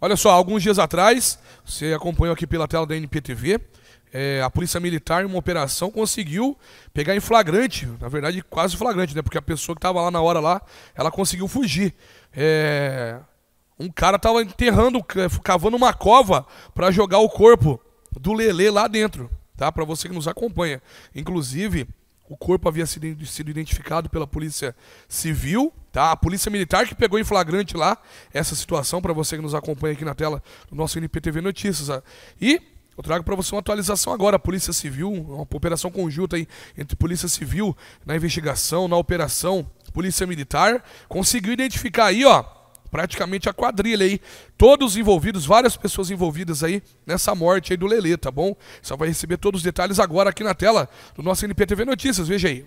Olha só, alguns dias atrás, você acompanhou aqui pela tela da NPTV, é, a Polícia Militar, em uma operação, conseguiu pegar em flagrante, na verdade quase flagrante, né? Porque a pessoa que estava lá na hora lá, ela conseguiu fugir. É, um cara estava enterrando, é, cavando uma cova para jogar o corpo do Lele lá dentro, tá? Para você que nos acompanha. Inclusive, o corpo havia sido, identificado pela polícia civil, tá? A polícia militar que pegou em flagrante lá essa situação para você que nos acompanha aqui na tela do nosso NPTV Notícias. Ah. E eu trago para você uma atualização agora. A Polícia Civil, uma operação conjunta aí entre Polícia Civil na investigação, na operação Polícia Militar, conseguiu identificar aí, ó, praticamente a quadrilha aí, todos envolvidos, várias pessoas envolvidas aí nessa morte aí do Lelê, tá bom? Você vai receber todos os detalhes agora aqui na tela do nosso NPTV Notícias, veja aí.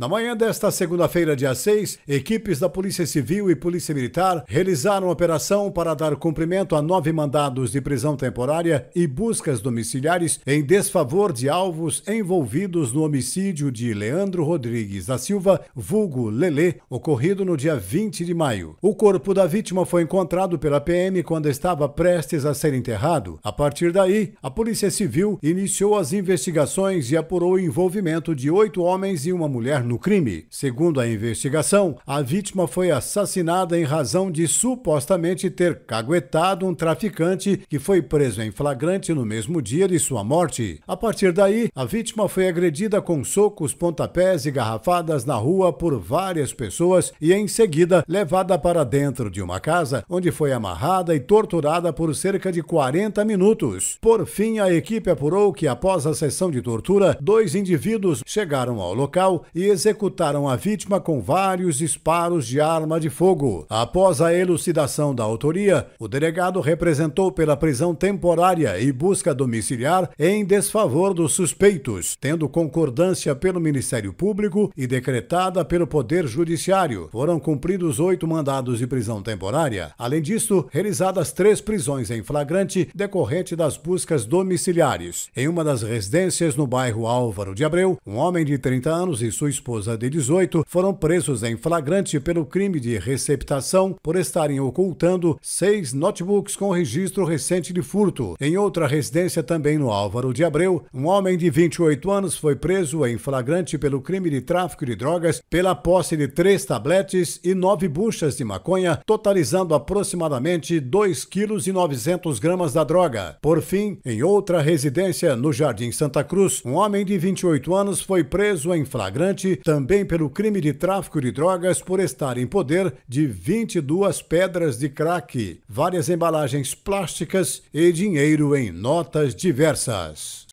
Na manhã desta segunda-feira, dia 6, equipes da Polícia Civil e Polícia Militar realizaram operação para dar cumprimento a nove mandados de prisão temporária e buscas domiciliares em desfavor de alvos envolvidos no homicídio de Leandro Rodrigues da Silva, vulgo Lelê, ocorrido no dia 20 de maio. O corpo da vítima foi encontrado pela PM quando estava prestes a ser enterrado. A partir daí, a Polícia Civil iniciou as investigações e apurou o envolvimento de oito homens e uma mulher no crime. Segundo a investigação, a vítima foi assassinada em razão de supostamente ter caguetado um traficante que foi preso em flagrante no mesmo dia de sua morte. A partir daí, a vítima foi agredida com socos, pontapés e garrafadas na rua por várias pessoas e, em seguida, levada para dentro de uma casa, onde foi amarrada e torturada por cerca de 40 minutos. Por fim, a equipe apurou que, após a sessão de tortura, dois indivíduos chegaram ao local e executaram a vítima com vários disparos de arma de fogo. Após a elucidação da autoria, o delegado representou pela prisão temporária e busca domiciliar em desfavor dos suspeitos, tendo concordância pelo Ministério Público e decretada pelo Poder Judiciário. Foram cumpridos oito mandados de prisão temporária. Além disso, realizadas três prisões em flagrante decorrente das buscas domiciliares. Em uma das residências no bairro Álvaro de Abreu, um homem de 30 anos e sua esposa de 18 foram presos em flagrante pelo crime de receptação por estarem ocultando seis notebooks com registro recente de furto. Em outra residência, também no Álvaro de Abreu, um homem de 28 anos foi preso em flagrante pelo crime de tráfico de drogas pela posse de três tabletes e nove buchas de maconha, totalizando aproximadamente 2,9 kg gramas da droga. Por fim, em outra residência no Jardim Santa Cruz, um homem de 28 anos foi preso em flagrante também pelo crime de tráfico de drogas por estar em poder de 22 pedras de crack, várias embalagens plásticas e dinheiro em notas diversas.